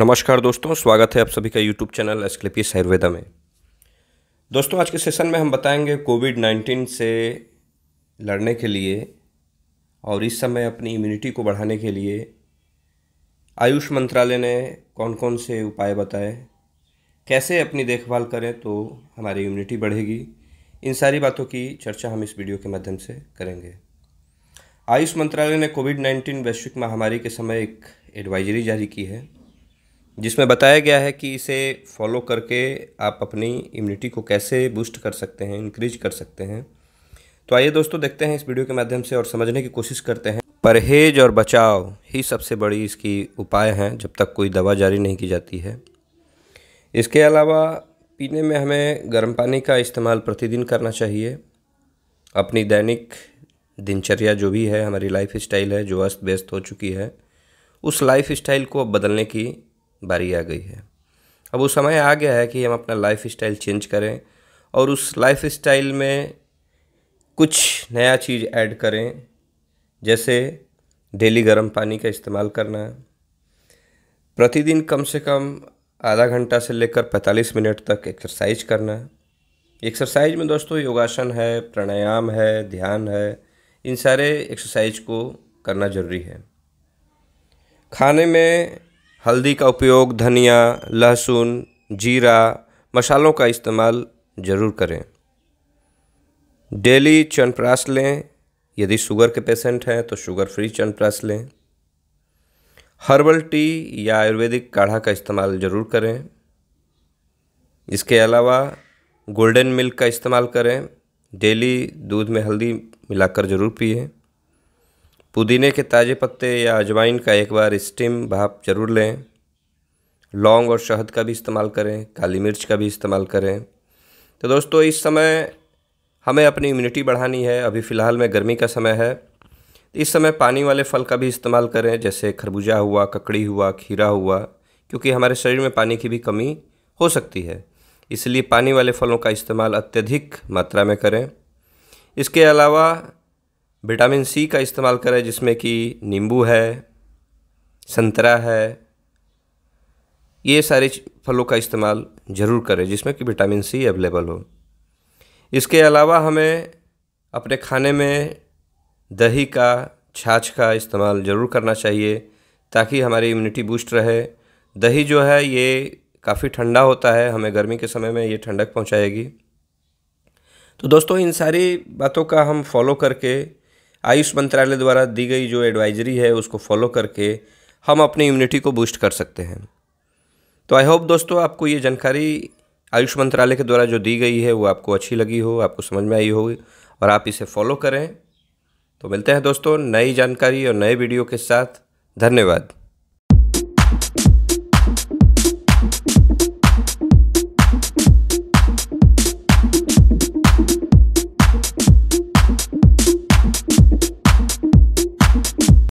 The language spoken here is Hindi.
नमस्कार दोस्तों स्वागत है आप सभी का यूट्यूब चैनल एस्क्लेपियस आयुर्वेदा में दोस्तों आज के सेशन में हम बताएंगे कोविड नाइन्टीन से लड़ने के लिए और इस समय अपनी इम्यूनिटी को बढ़ाने के लिए आयुष मंत्रालय ने कौन कौन से उपाय बताए कैसे अपनी देखभाल करें तो हमारी इम्यूनिटी बढ़ेगी इन सारी बातों की चर्चा हम इस वीडियो के माध्यम से करेंगे आयुष मंत्रालय ने कोविड नाइन्टीन वैश्विक महामारी के समय एक एडवाइजरी जारी की है जिसमें बताया गया है कि इसे फॉलो करके आप अपनी इम्यूनिटी को कैसे बूस्ट कर सकते हैं इंक्रीज कर सकते हैं तो आइए दोस्तों देखते हैं इस वीडियो के माध्यम से और समझने की कोशिश करते हैं परहेज और बचाव ही सबसे बड़ी इसकी उपाय हैं जब तक कोई दवा जारी नहीं की जाती है इसके अलावा पीने में हमें गर्म पानी का इस्तेमाल प्रतिदिन करना चाहिए अपनी दैनिक दिनचर्या जो भी है हमारी लाइफ स्टाइल है जो अस्त व्यस्त हो चुकी है उस लाइफ स्टाइल को अब बदलने की बारी आ गई है अब वो समय आ गया है कि हम अपना लाइफ स्टाइल चेंज करें और उस लाइफ स्टाइल में कुछ नया चीज़ ऐड करें जैसे डेली गर्म पानी का इस्तेमाल करना प्रतिदिन कम से कम आधा घंटा से लेकर 45 मिनट तक एक्सरसाइज करना एक्सरसाइज में दोस्तों योगासन है प्राणायाम है ध्यान है इन सारे एक्सरसाइज को करना ज़रूरी है खाने में हल्दी का उपयोग धनिया लहसुन जीरा मसालों का इस्तेमाल ज़रूर करें डेली चनप्रास लें यदि शुगर के पेशेंट हैं तो शुगर फ्री चनप्रास लें हर्बल टी या आयुर्वेदिक काढ़ा का इस्तेमाल ज़रूर करें इसके अलावा गोल्डन मिल्क का इस्तेमाल करें डेली दूध में हल्दी मिलाकर ज़रूर पिए पुदीने के ताज़े पत्ते या अजवाइन का एक बार स्टीम भाप जरूर लें लौंग और शहद का भी इस्तेमाल करें काली मिर्च का भी इस्तेमाल करें तो दोस्तों इस समय हमें अपनी इम्यूनिटी बढ़ानी है अभी फ़िलहाल में गर्मी का समय है इस समय पानी वाले फल का भी इस्तेमाल करें जैसे खरबूजा हुआ ककड़ी हुआ खीरा हुआ क्योंकि हमारे शरीर में पानी की भी कमी हो सकती है इसलिए पानी वाले फलों का इस्तेमाल अत्यधिक मात्रा में करें इसके अलावा विटामिन सी का इस्तेमाल करें जिसमें कि नींबू है संतरा है ये सारे फलों का इस्तेमाल ज़रूर करें जिसमें कि विटामिन सी अवेलेबल हो इसके अलावा हमें अपने खाने में दही का छाछ का इस्तेमाल ज़रूर करना चाहिए ताकि हमारी इम्यूनिटी बूस्ट रहे दही जो है ये काफ़ी ठंडा होता है हमें गर्मी के समय में ये ठंडक पहुंचाएगी तो दोस्तों इन सारी बातों का हम फॉलो करके आयुष मंत्रालय द्वारा दी गई जो एडवाइजरी है उसको फॉलो करके हम अपनी इम्यूनिटी को बूस्ट कर सकते हैं तो आई होप दोस्तों आपको ये जानकारी आयुष मंत्रालय के द्वारा जो दी गई है वो आपको अच्छी लगी हो आपको समझ में आई होगी और आप इसे फॉलो करें तो मिलते हैं दोस्तों नई जानकारी और नए वीडियो के साथ धन्यवाद